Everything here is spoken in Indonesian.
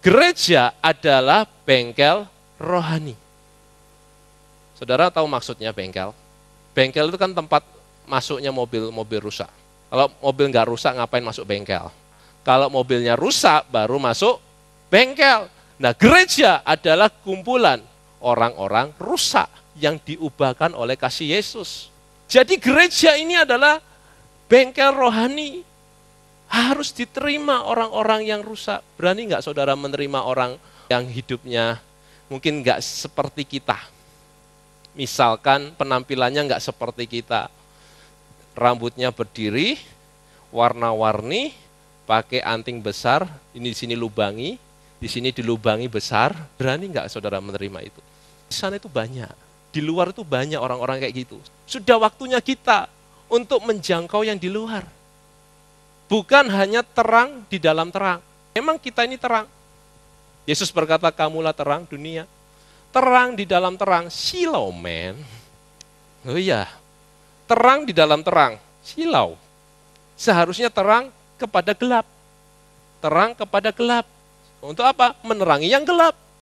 Gereja adalah bengkel rohani. Saudara tahu maksudnya bengkel? Bengkel itu kan tempat masuknya mobil-mobil rusak. Kalau mobil nggak rusak ngapain masuk bengkel? Kalau mobilnya rusak baru masuk bengkel. Nah gereja adalah kumpulan orang-orang rusak yang diubahkan oleh kasih Yesus. Jadi gereja ini adalah bengkel rohani harus diterima orang-orang yang rusak. Berani nggak saudara menerima orang yang hidupnya mungkin nggak seperti kita? Misalkan penampilannya nggak seperti kita, rambutnya berdiri, warna-warni, pakai anting besar, ini di sini lubangi, di sini dilubangi besar, berani nggak saudara menerima itu? Di sana itu banyak, di luar itu banyak orang-orang kayak gitu. Sudah waktunya kita untuk menjangkau yang di luar bukan hanya terang di dalam terang. Memang kita ini terang. Yesus berkata, kamulah terang dunia. Terang di dalam terang, silau men. Oh iya, terang di dalam terang, silau. Seharusnya terang kepada gelap. Terang kepada gelap. Untuk apa? Menerangi yang gelap.